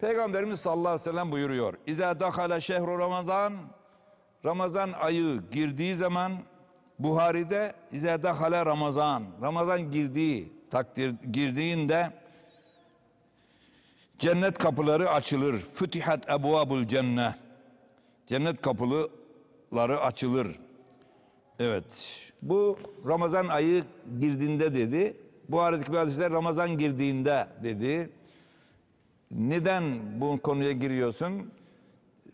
Peygamberimiz sallallahu aleyhi ve sellem buyuruyor. İza dakhala şehru Ramazan Ramazan ayı girdiği zaman Buhari'de İza dakhala Ramazan Ramazan girdiği takdir girdiğinde cennet kapıları açılır. Fütihat ebvabul cenne. Cennet kapıları açılır. Evet. Bu Ramazan ayı girdiğinde dedi. Bu aradaki bir hadiste Ramazan girdiğinde dedi. Neden bu konuya giriyorsun?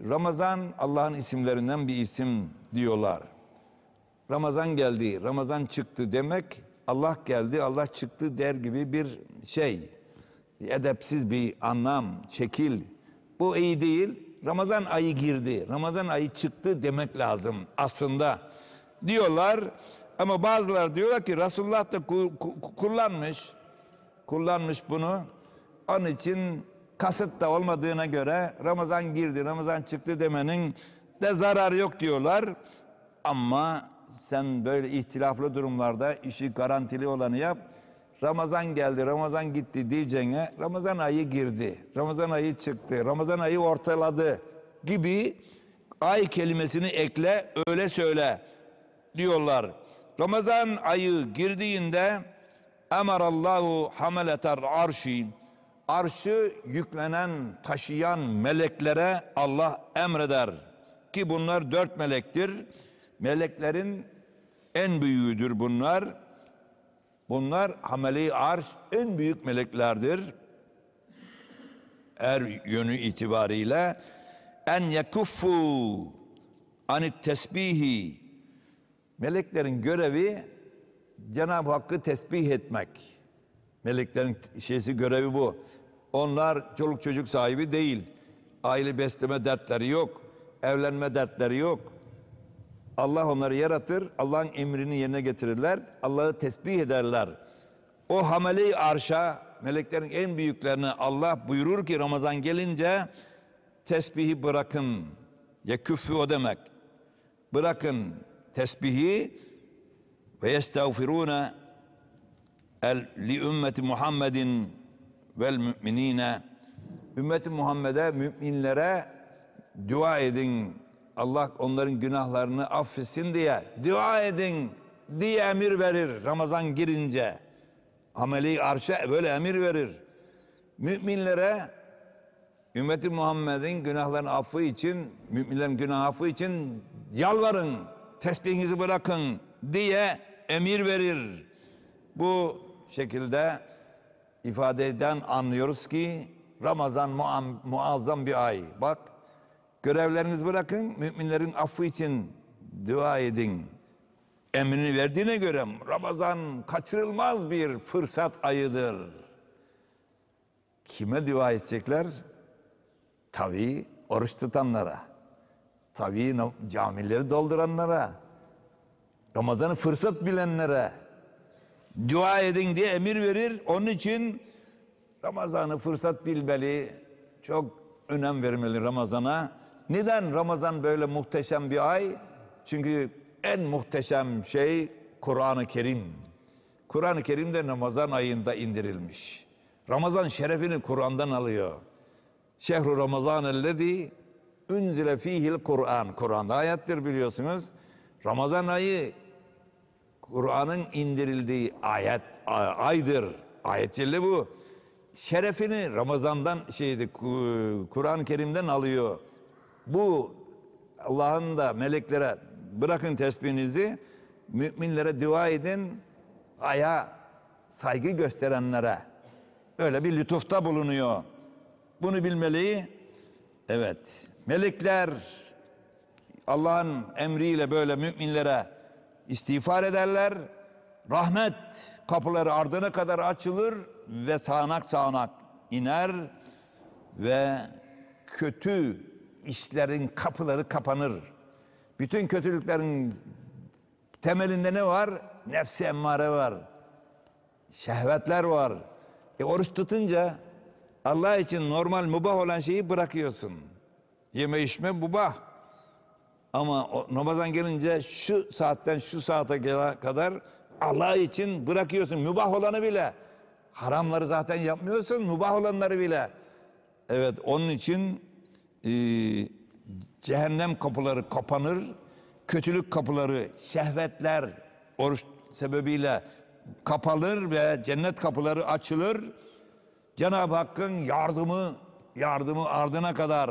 Ramazan Allah'ın isimlerinden bir isim diyorlar. Ramazan geldi, Ramazan çıktı demek Allah geldi, Allah çıktı der gibi bir şey. Edepsiz bir anlam, şekil. Bu iyi değil. Ramazan ayı girdi, Ramazan ayı çıktı demek lazım aslında. Diyorlar ama bazılar diyorlar ki Resulullah da kullanmış. Kullanmış bunu. Onun için kasıt da olmadığına göre Ramazan girdi, Ramazan çıktı demenin de zararı yok diyorlar. Ama sen böyle ihtilaflı durumlarda işi garantili olanı yap. Ramazan geldi, Ramazan gitti diyeceğine Ramazan ayı girdi, Ramazan ayı çıktı, Ramazan ayı ortaladı gibi ay kelimesini ekle, öyle söyle diyorlar. Ramazan ayı girdiğinde emarallahu hameletar arşi arşı yüklenen, taşıyan meleklere Allah emreder. Ki bunlar dört melektir. Meleklerin en büyüğüdür bunlar. Bunlar hamele arş en büyük meleklerdir. Er yönü itibariyle en yakuffu anit tesbihi meleklerin görevi Cenab-ı Hakk'ı tesbih etmek. Meleklerin şeysi görevi bu. Onlar çoluk çocuk sahibi değil. Aile besleme dertleri yok. Evlenme dertleri yok. Allah onları yaratır. Allah'ın emrini yerine getirirler. Allah'ı tesbih ederler. O hamele-i arşa meleklerin en büyüklerine Allah buyurur ki Ramazan gelince tesbihi bırakın. Ya küffü o demek. Bırakın tesbihi ve yestağfirune el li ümmeti Muhammedin vel müminine ümmeti Muhammed'e müminlere dua edin. Allah onların günahlarını affetsin diye dua edin diye emir verir Ramazan girince. Ameli arşa böyle emir verir. Müminlere ümmeti Muhammed'in günahların affı için, müminlerin günah affı için yalvarın, tesbihinizi bırakın diye emir verir. Bu şekilde ifadeden anlıyoruz ki Ramazan muazzam bir ay. Bak görevleriniz bırakın müminlerin affı için dua edin. Emrini verdiğine göre Ramazan kaçırılmaz bir fırsat ayıdır. Kime dua edecekler? Tabii oruç tutanlara. Tabii camileri dolduranlara. Ramazan'ı fırsat bilenlere dua edin diye emir verir. Onun için Ramazan'ı fırsat bilmeli, çok önem vermeli Ramazan'a. Neden Ramazan böyle muhteşem bir ay? Çünkü en muhteşem şey Kur'an-ı Kerim. Kur'an-ı Kerim de Ramazan ayında indirilmiş. Ramazan şerefini Kur'an'dan alıyor. Şehru Ramazan ellezî unzile fihil Kur'an. Kur'an'da ayettir biliyorsunuz. Ramazan ayı Kur'an'ın indirildiği ayet aydır. Ayet celle bu. Şerefini Ramazan'dan şeydi Kur'an-ı Kerim'den alıyor. Bu Allah'ın da meleklere bırakın tesbihinizi müminlere dua edin aya saygı gösterenlere öyle bir lütufta bulunuyor. Bunu bilmeliyi evet melekler Allah'ın emriyle böyle müminlere istiğfar ederler. Rahmet kapıları ardına kadar açılır ve sağanak sağanak iner ve kötü işlerin kapıları kapanır. Bütün kötülüklerin temelinde ne var? Nefsi emmare var. Şehvetler var. E oruç tutunca Allah için normal mübah olan şeyi bırakıyorsun. Yeme içme mübah. Ama o, Ramazan gelince şu saatten şu saate kadar Allah için bırakıyorsun mübah olanı bile. Haramları zaten yapmıyorsun mübah olanları bile. Evet onun için e, cehennem kapıları kapanır. Kötülük kapıları, şehvetler oruç sebebiyle kapalır ve cennet kapıları açılır. Cenab-ı Hakk'ın yardımı yardımı ardına kadar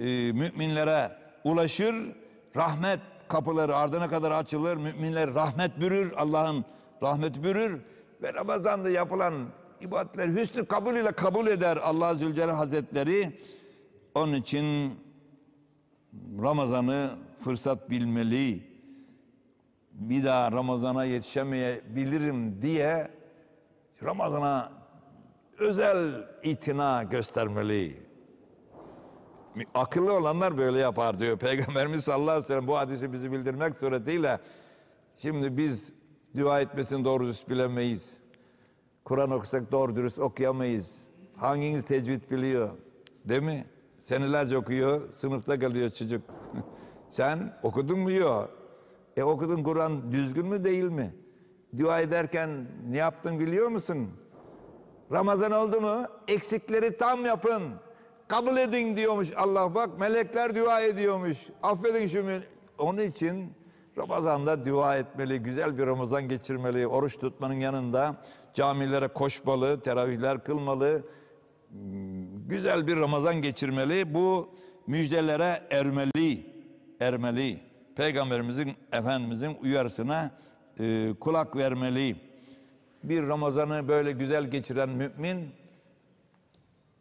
e, müminlere ulaşır rahmet kapıları ardına kadar açılır. Müminler rahmet bürür. Allah'ın rahmet bürür. Ve Ramazan'da yapılan ibadetler hüsnü kabul ile kabul eder Allah Zülcelal Hazretleri. Onun için Ramazan'ı fırsat bilmeli. Bir daha Ramazan'a yetişemeyebilirim diye Ramazan'a özel itina göstermeli. Akıllı olanlar böyle yapar diyor. Peygamberimiz sallallahu aleyhi ve sellem bu hadisi bizi bildirmek suretiyle şimdi biz dua etmesini doğru dürüst bilemeyiz. Kur'an okusak doğru dürüst okuyamayız. Hanginiz tecvid biliyor? Değil mi? Senelerce okuyor, sınıfta kalıyor çocuk. Sen okudun mu yok? E okudun Kur'an düzgün mü değil mi? Dua ederken ne yaptın biliyor musun? Ramazan oldu mu? Eksikleri tam yapın kabul edin diyormuş Allah bak melekler dua ediyormuş affedin şu onun için Ramazan'da dua etmeli güzel bir Ramazan geçirmeli oruç tutmanın yanında camilere koşmalı teravihler kılmalı hmm, güzel bir Ramazan geçirmeli bu müjdelere ermeli ermeli peygamberimizin efendimizin uyarısına e, kulak vermeli bir Ramazan'ı böyle güzel geçiren mümin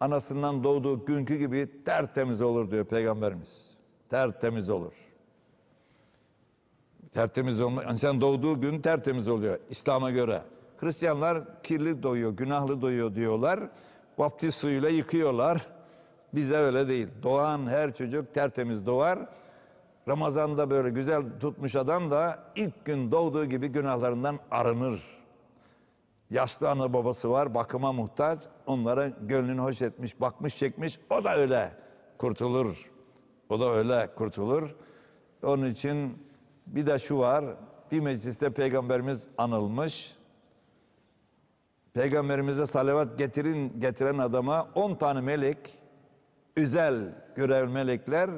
anasından doğduğu günkü gibi tertemiz olur diyor Peygamberimiz. Tertemiz olur. Tertemiz olma, insan doğduğu gün tertemiz oluyor İslam'a göre. Hristiyanlar kirli doyuyor, günahlı doyuyor diyorlar. Vaftiz suyuyla yıkıyorlar. Bize öyle değil. Doğan her çocuk tertemiz doğar. Ramazan'da böyle güzel tutmuş adam da ilk gün doğduğu gibi günahlarından arınır. Yaşlı ana babası var, bakıma muhtaç. Onların gönlünü hoş etmiş, bakmış, çekmiş. O da öyle kurtulur. O da öyle kurtulur. Onun için bir de şu var. Bir mecliste peygamberimiz anılmış. Peygamberimize salavat getirin, getiren adama 10 tane melek, üzel görev melekler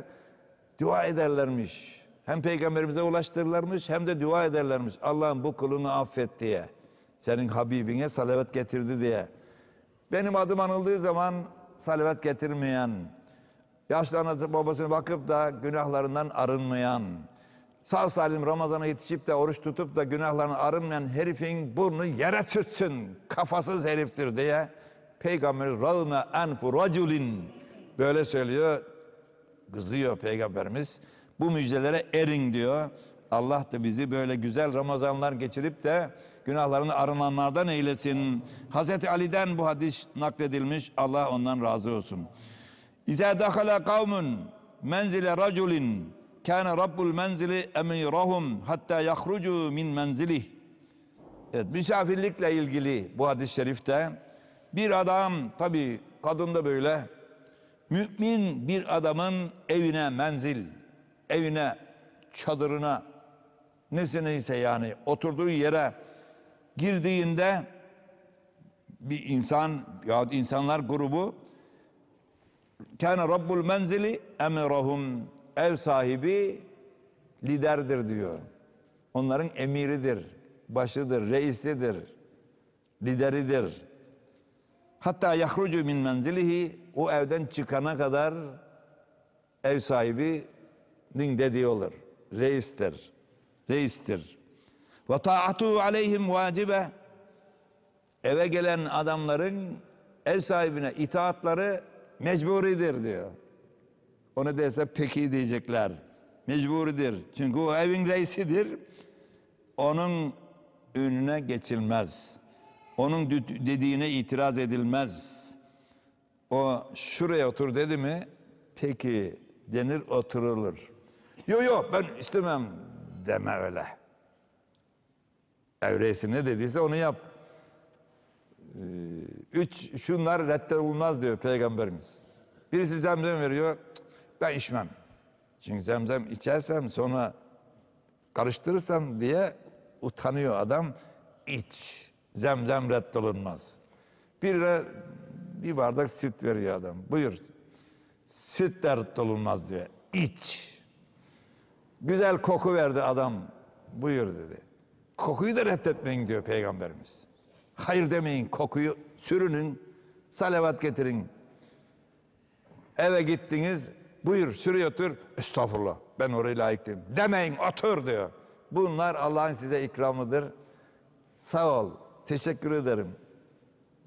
dua ederlermiş. Hem peygamberimize ulaştırırlarmış hem de dua ederlermiş. Allah'ın bu kulunu affet diye senin Habibine salavat getirdi diye. Benim adım anıldığı zaman salavat getirmeyen, yaşlı anası babasına bakıp da günahlarından arınmayan, sağ salim Ramazan'a yetişip de oruç tutup da günahlarından arınmayan herifin burnu yere sürtsün, kafasız heriftir diye Peygamber rağme enfu raculin böyle söylüyor, kızıyor Peygamberimiz. Bu müjdelere erin diyor. Allah da bizi böyle güzel Ramazanlar geçirip de günahlarını arınanlardan eylesin. Hazreti Ali'den bu hadis nakledilmiş. Allah ondan razı olsun. İza dakhala kavmun menzile raculin kana rabbul menzili emirahum hatta yahrucu min menzilih. Evet, misafirlikle ilgili bu hadis-i şerifte bir adam tabi kadın da böyle mümin bir adamın evine menzil, evine, çadırına nesi neyse yani oturduğu yere girdiğinde bir insan ya insanlar grubu kana rabbul menzili emirahum ev sahibi liderdir diyor. Onların emiridir, başıdır, reisidir, lideridir. Hatta yahrucu min menzilihi o evden çıkana kadar ev sahibinin dediği olur. Reistir. Reistir. Ve taatu aleyhim vacibe. Eve gelen adamların ev sahibine itaatları mecburidir diyor. Onu dese peki diyecekler. Mecburidir. Çünkü o evin reisidir. Onun önüne geçilmez. Onun dediğine itiraz edilmez. O şuraya otur dedi mi peki denir oturulur. Yok yok ben istemem deme öyle. Yani reisin ne dediyse onu yap. Ee, üç, şunlar reddolunmaz diyor Peygamberimiz. Birisi zemzem veriyor, ben içmem. Çünkü zemzem içersem sonra karıştırırsam diye utanıyor adam. İç, zemzem reddolunmaz. Bir de bir bardak süt veriyor adam. Buyur. Süt de reddolunmaz diyor. İç. Güzel koku verdi adam. Buyur dedi. Kokuyu da reddetmeyin diyor Peygamberimiz. Hayır demeyin, kokuyu sürünün, salavat getirin. Eve gittiniz, buyur sürüye otur. Estağfurullah, ben oraya layık değilim. Demeyin, otur diyor. Bunlar Allah'ın size ikramıdır. Sağ ol, teşekkür ederim.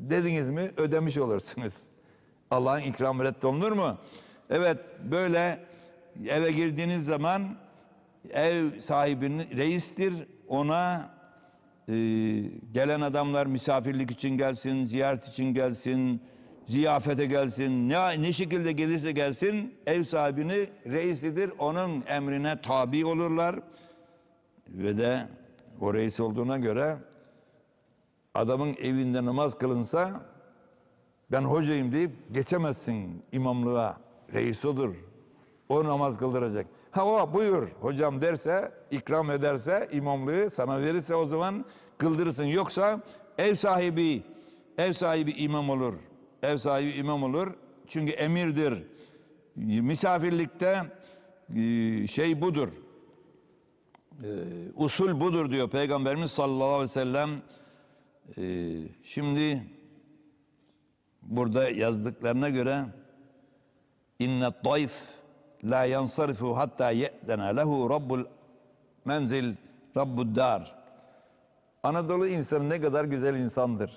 Dediniz mi ödemiş olursunuz. Allah'ın ikramı reddolunur mu? Evet, böyle eve girdiğiniz zaman ev sahibinin reistir, ona e, gelen adamlar misafirlik için gelsin, ziyaret için gelsin, ziyafete gelsin, ne, ne şekilde gelirse gelsin ev sahibini reisidir, onun emrine tabi olurlar. Ve de o reis olduğuna göre adamın evinde namaz kılınsa ben hocayım deyip geçemezsin imamlığa. Reis odur. O namaz kıldıracak. Hava buyur hocam derse, ikram ederse, imamlığı sana verirse o zaman kıldırırsın. Yoksa ev sahibi, ev sahibi imam olur. Ev sahibi imam olur. Çünkü emirdir. Misafirlikte e, şey budur. E, usul budur diyor Peygamberimiz sallallahu aleyhi ve sellem. E, şimdi burada yazdıklarına göre inne dayf la yansarifu hatta ye'zene lehu rabbul menzil rabbud dar. Anadolu insanı ne kadar güzel insandır.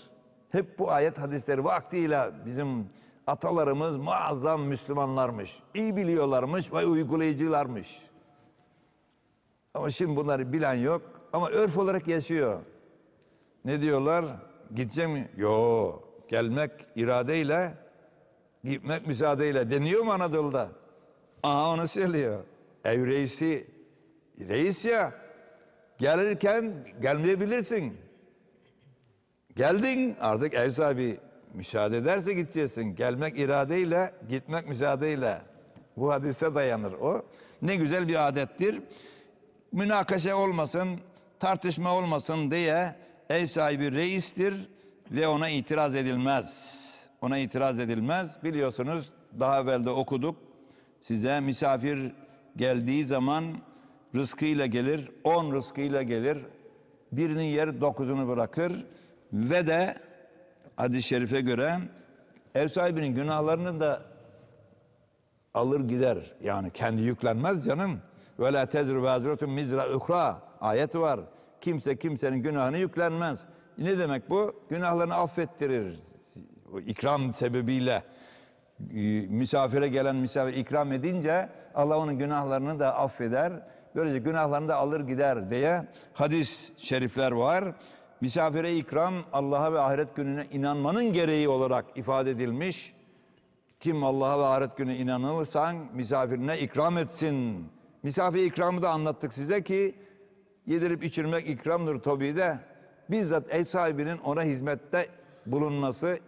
Hep bu ayet hadisleri vaktiyle bizim atalarımız muazzam Müslümanlarmış. İyi biliyorlarmış ve uygulayıcılarmış. Ama şimdi bunları bilen yok ama örf olarak yaşıyor. Ne diyorlar? Gideceğim? mi? Yo, gelmek iradeyle, gitmek müsaadeyle deniyor mu Anadolu'da? Aha onu söylüyor. Ev reisi, reis ya gelirken gelmeyebilirsin. Geldin artık ev sahibi müsaade ederse gideceksin. Gelmek iradeyle, gitmek müsaadeyle. Bu hadise dayanır o. Ne güzel bir adettir. Münakaşa olmasın, tartışma olmasın diye ev sahibi reistir ve ona itiraz edilmez. Ona itiraz edilmez. Biliyorsunuz daha evvel de okuduk. Size misafir geldiği zaman rızkıyla gelir, on rızkıyla gelir. Birinin yer, dokuzunu bırakır ve de hadis-i şerife göre ev sahibinin günahlarını da alır gider. Yani kendi yüklenmez canım. Ve la tezir vaziratun mizra uhra ayet var. Kimse kimsenin günahını yüklenmez. Ne demek bu? Günahlarını affettirir. O ikram sebebiyle. E, misafire gelen misafir ikram edince Allah onun günahlarını da affeder. Böylece günahlarını da alır gider diye hadis şerifler var. Misafire ikram Allah'a ve ahiret gününe inanmanın gereği olarak ifade edilmiş. Kim Allah'a ve ahiret gününe inanırsan misafirine ikram etsin. Misafir ikramı da anlattık size ki yedirip içirmek ikramdır tabi de bizzat ev sahibinin ona hizmette bulunması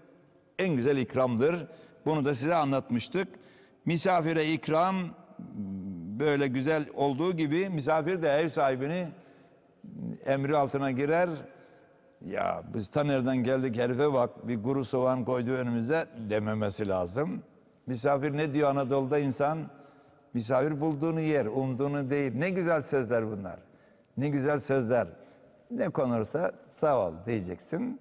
en güzel ikramdır. Bunu da size anlatmıştık. Misafire ikram böyle güzel olduğu gibi misafir de ev sahibini emri altına girer. Ya biz ta nereden geldik herife bak bir guru soğan koydu önümüze dememesi lazım. Misafir ne diyor Anadolu'da insan? Misafir bulduğunu yer, umduğunu değil. Ne güzel sözler bunlar. Ne güzel sözler. Ne konursa sağ ol diyeceksin.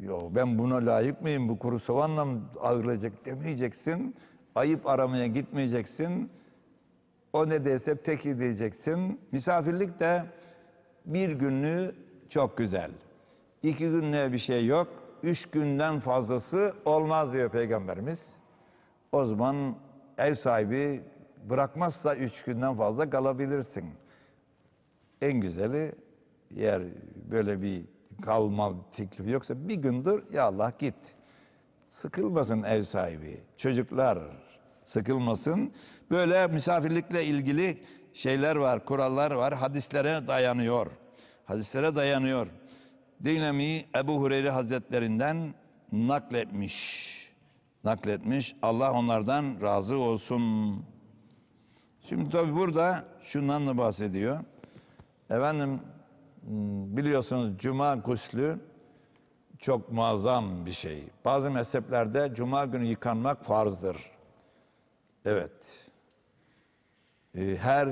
Yo ben buna layık mıyım? Bu kuru soğanla mı ağırlayacak demeyeceksin. Ayıp aramaya gitmeyeceksin. O ne dese peki diyeceksin. Misafirlik de bir günlüğü çok güzel. İki günlüğe bir şey yok. Üç günden fazlası olmaz diyor Peygamberimiz. O zaman ev sahibi bırakmazsa üç günden fazla kalabilirsin. En güzeli yer böyle bir kalma teklifi yoksa bir gündür ya Allah git. Sıkılmasın ev sahibi. Çocuklar sıkılmasın. Böyle misafirlikle ilgili şeyler var, kurallar var. Hadislere dayanıyor. Hadislere dayanıyor. dinemi Ebu Hureyre Hazretlerinden nakletmiş. Nakletmiş. Allah onlardan razı olsun. Şimdi tabi burada şundan da bahsediyor. Efendim Hmm, biliyorsunuz cuma guslü çok muazzam bir şey. Bazı mezheplerde cuma günü yıkanmak farzdır. Evet. Ee, her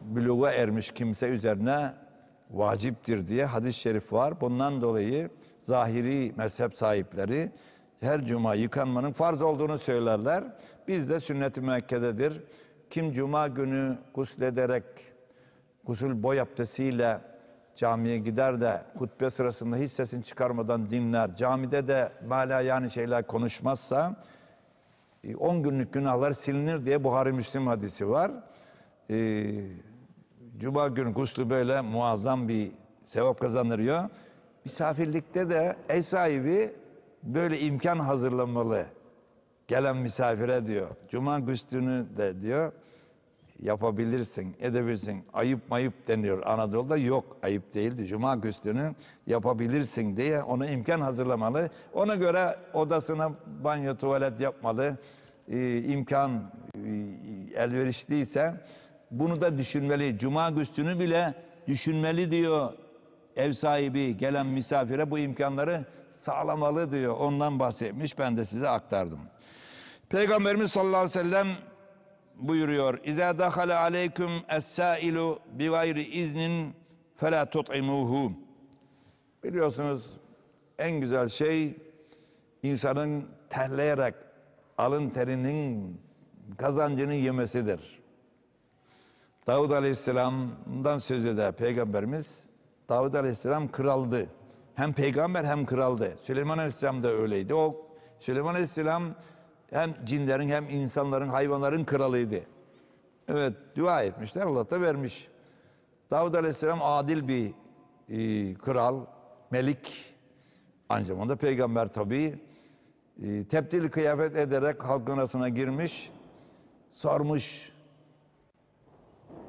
büluğa ermiş kimse üzerine vaciptir diye hadis-i şerif var. Bundan dolayı zahiri mezhep sahipleri her cuma yıkanmanın farz olduğunu söylerler. Biz de sünnet-i müekkededir. Kim cuma günü guslederek gusül boy abdestiyle camiye gider de hutbe sırasında hiç sesini çıkarmadan dinler, camide de mala yani şeyler konuşmazsa 10 e, günlük günahlar silinir diye Buhari Müslim hadisi var. E, Cuma günü guslu böyle muazzam bir sevap kazanırıyor. Misafirlikte de ev sahibi böyle imkan hazırlamalı. Gelen misafire diyor. Cuma güstünü de diyor yapabilirsin, edebilirsin. Ayıp mayıp deniyor Anadolu'da. Yok ayıp değildi. Cuma günü yapabilirsin diye ona imkan hazırlamalı. Ona göre odasına banyo, tuvalet yapmalı. Ee, imkan e, elverişliyse bunu da düşünmeli. Cuma günü bile düşünmeli diyor ev sahibi gelen misafire bu imkanları sağlamalı diyor. Ondan bahsetmiş. Ben de size aktardım. Peygamberimiz sallallahu aleyhi ve sellem buyuruyor. İza dakale aleyküm es-sailu bi gayri iznin fela tut'imuhu. Biliyorsunuz en güzel şey insanın terleyerek alın terinin kazancını yemesidir. Davud Aleyhisselam'dan söz eder Peygamberimiz. Davud Aleyhisselam kraldı. Hem peygamber hem kraldı. Süleyman Aleyhisselam da öyleydi. O Süleyman Aleyhisselam hem cinlerin hem insanların hayvanların kralıydı. Evet dua etmişler Allah da vermiş. Davud Aleyhisselam adil bir e, kral, melik. Aynı zamanda peygamber tabii. E, tepdil kıyafet ederek halkın arasına girmiş. Sormuş.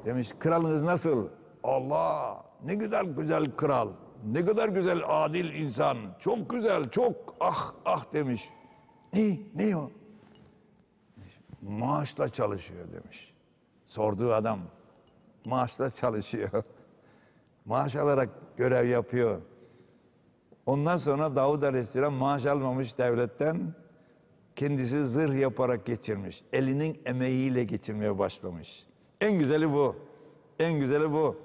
Demiş kralınız nasıl? Allah ne kadar güzel kral. Ne kadar güzel adil insan. Çok güzel çok ah ah demiş. Ne? Ne o? maaşla çalışıyor demiş. Sorduğu adam maaşla çalışıyor. maaş alarak görev yapıyor. Ondan sonra Davud Aleyhisselam maaş almamış devletten kendisi zırh yaparak geçirmiş. Elinin emeğiyle geçirmeye başlamış. En güzeli bu. En güzeli bu.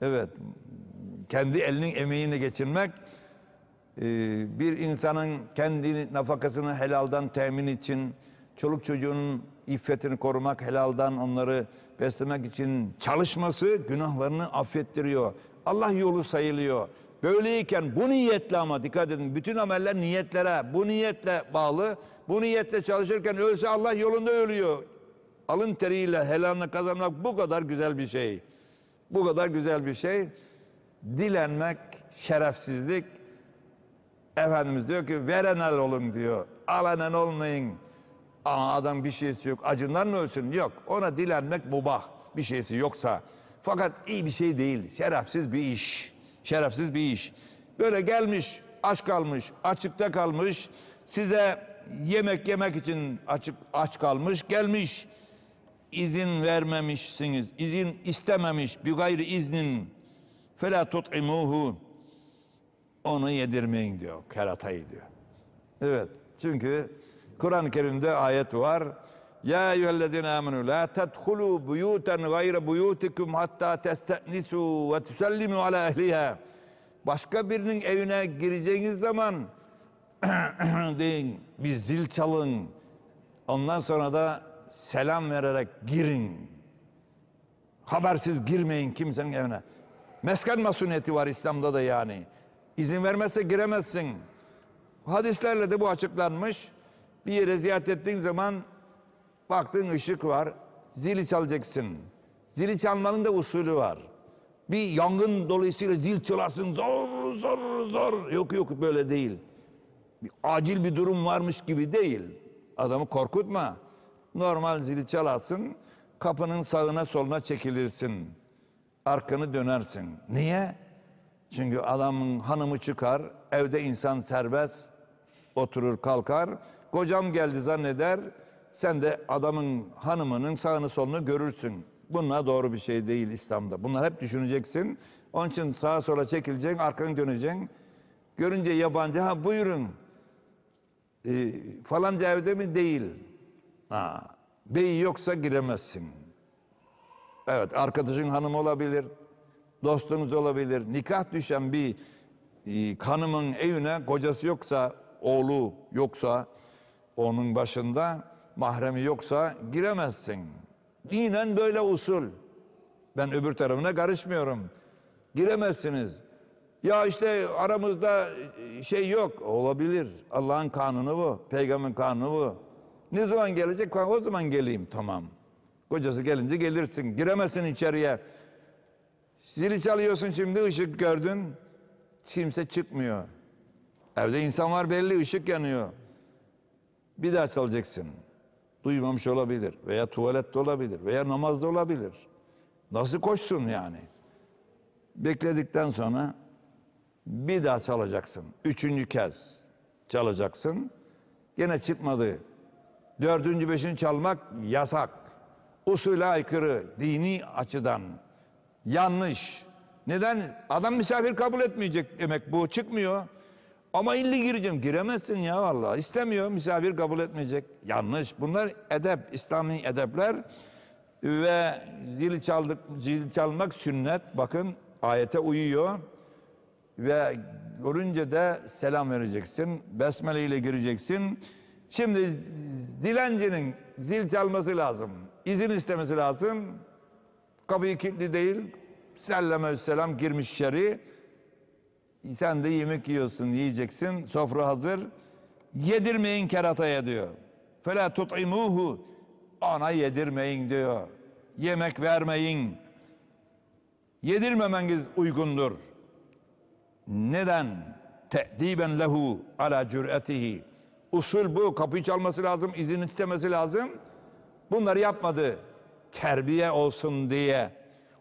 Evet. Kendi elinin emeğini geçirmek e, bir insanın kendi nafakasını helaldan temin için çoluk çocuğun iffetini korumak, helaldan onları beslemek için çalışması günahlarını affettiriyor. Allah yolu sayılıyor. Böyleyken bu niyetle ama dikkat edin bütün ameller niyetlere, bu niyetle bağlı. Bu niyetle çalışırken ölse Allah yolunda ölüyor. Alın teriyle helalını kazanmak bu kadar güzel bir şey. Bu kadar güzel bir şey. Dilenmek, şerefsizlik. Efendimiz diyor ki veren el olun diyor. alenen olmayın. Aa adam bir şeysi yok. Acından mı ölsün? Yok. Ona dilenmek mubah. Bir şeysi yoksa. Fakat iyi bir şey değil. Şerefsiz bir iş. Şerefsiz bir iş. Böyle gelmiş, aç kalmış, açıkta kalmış. Size yemek yemek için açık aç kalmış, gelmiş. izin vermemişsiniz. İzin istememiş. Bir gayri iznin. Fela tut'imuhu. Onu yedirmeyin diyor. Keratayı diyor. Evet. Çünkü Kur'an-ı Kerim'de ayet var. Ya eyyühellezine amenu la tedhulu buyuten gayre buyutikum hatta testenisu ve tusellimu ala ehliha. Başka birinin evine gireceğiniz zaman deyin bir zil çalın. Ondan sonra da selam vererek girin. Habersiz girmeyin kimsenin evine. Mesken masuniyeti var İslam'da da yani. İzin vermezse giremezsin. Hadislerle de bu açıklanmış. Bir yere ziyaret ettiğin zaman baktığın ışık var. Zili çalacaksın. Zili çalmanın da usulü var. Bir yangın dolayısıyla zil çalarsın. Zor zor zor. Yok yok böyle değil. Bir, acil bir durum varmış gibi değil. Adamı korkutma. Normal zili çalarsın. Kapının sağına soluna çekilirsin. Arkanı dönersin. Niye? Çünkü adamın hanımı çıkar. Evde insan serbest. Oturur kalkar. Kocam geldi zanneder. Sen de adamın hanımının sağını solunu görürsün. Bunlar doğru bir şey değil İslam'da. Bunlar hep düşüneceksin. Onun için sağa sola çekileceksin, arkanı döneceksin. Görünce yabancı, ha buyurun. E, falanca evde mi? Değil. Ha, bey yoksa giremezsin. Evet, arkadaşın hanım olabilir, dostunuz olabilir. Nikah düşen bir e, kanımın evine kocası yoksa, oğlu yoksa, onun başında mahremi yoksa giremezsin. Dinen böyle usul. Ben öbür tarafına karışmıyorum. Giremezsiniz. Ya işte aramızda e, şey yok. Olabilir. Allah'ın kanunu bu. Peygamberin kanunu bu. Ne zaman gelecek? O zaman geleyim. Tamam. Kocası gelince gelirsin. Giremezsin içeriye. Zili çalıyorsun şimdi ışık gördün. Kimse çıkmıyor. Evde insan var belli ışık yanıyor. Bir daha çalacaksın. Duymamış olabilir veya tuvalette olabilir veya namazda olabilir. Nasıl koşsun yani? Bekledikten sonra bir daha çalacaksın. Üçüncü kez çalacaksın. Gene çıkmadı. Dördüncü, beşinci çalmak yasak. Usule aykırı, dini açıdan yanlış. Neden? Adam misafir kabul etmeyecek demek bu. Çıkmıyor. Ama illi gireceğim. Giremezsin ya vallahi. İstemiyor, misafir kabul etmeyecek. Yanlış. Bunlar edep, İslami edepler ve zil, çaldık, zil çalmak sünnet. Bakın ayete uyuyor ve görünce de selam vereceksin. Besmele ile gireceksin. Şimdi dilencinin zil çalması lazım. İzin istemesi lazım. Kapıyı kilitli değil. Selleme selam girmiş içeri sen de yemek yiyorsun, yiyeceksin, sofra hazır. Yedirmeyin kerataya diyor. Fela tut'imuhu. Ona yedirmeyin diyor. Yemek vermeyin. Yedirmemeniz uygundur. Neden? Te'diben lehu ala cüretihi. Usul bu. Kapıyı çalması lazım, izin istemesi lazım. Bunları yapmadı. Terbiye olsun diye.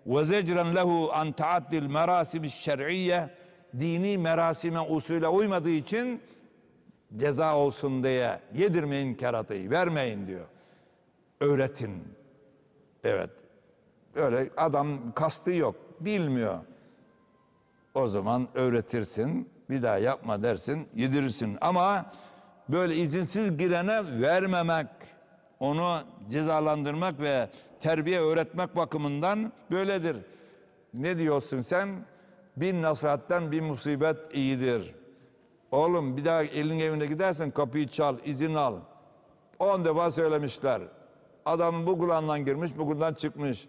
Ve zecren lehu an taaddil merasimi şer'iyye dini merasime usule uymadığı için ceza olsun diye yedirmeyin keratayı vermeyin diyor. Öğretin. Evet. Öyle adam kastı yok. Bilmiyor. O zaman öğretirsin. Bir daha yapma dersin. Yedirirsin. Ama böyle izinsiz girene vermemek onu cezalandırmak ve terbiye öğretmek bakımından böyledir. Ne diyorsun sen? Bin nasihatten bir musibet iyidir. Oğlum bir daha elin evine gidersen kapıyı çal, izin al. On defa söylemişler. Adam bu kulağından girmiş, bu kulağından çıkmış.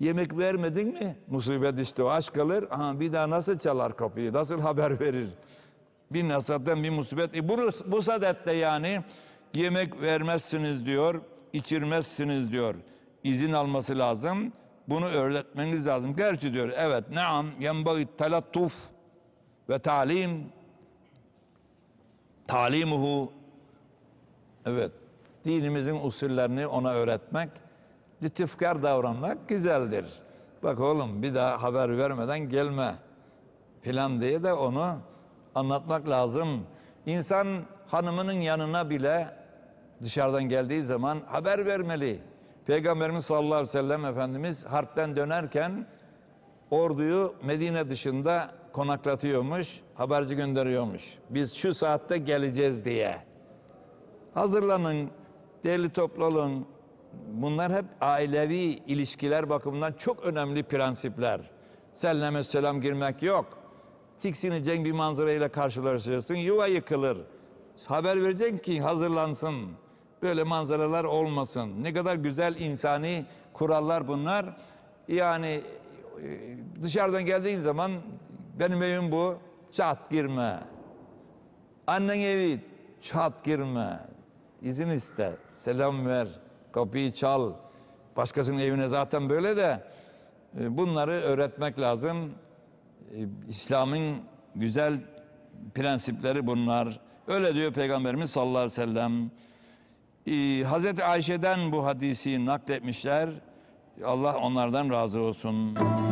Yemek vermedin mi? Musibet işte o aç kalır. Aha, bir daha nasıl çalar kapıyı, nasıl haber verir? Bir nasihatten bir musibet. E, bu, bu sadette yani yemek vermezsiniz diyor, içirmezsiniz diyor. İzin alması lazım bunu öğretmeniz lazım. Gerçi diyor evet naam yenbagi telattuf ve talim talimuhu evet dinimizin usullerini ona öğretmek lütufkar davranmak güzeldir. Bak oğlum bir daha haber vermeden gelme filan diye de onu anlatmak lazım. İnsan hanımının yanına bile dışarıdan geldiği zaman haber vermeli. Peygamberimiz sallallahu aleyhi ve sellem Efendimiz harpten dönerken orduyu Medine dışında konaklatıyormuş, haberci gönderiyormuş. Biz şu saatte geleceğiz diye. Hazırlanın, deli toplalın. Bunlar hep ailevi ilişkiler bakımından çok önemli prensipler. Selleme selam girmek yok. Tiksineceğin bir manzarayla karşılaşıyorsun, yuva yıkılır. Haber vereceksin ki hazırlansın böyle manzaralar olmasın. Ne kadar güzel insani kurallar bunlar. Yani e, dışarıdan geldiğin zaman benim evim bu. Çat girme. Annen evi çat girme. İzin iste. Selam ver. Kapıyı çal. Başkasının evine zaten böyle de e, bunları öğretmek lazım. E, İslam'ın güzel prensipleri bunlar. Öyle diyor Peygamberimiz sallallahu aleyhi ve sellem. Ee, Hazreti Ayşe'den bu hadisi nakletmişler. Allah onlardan razı olsun.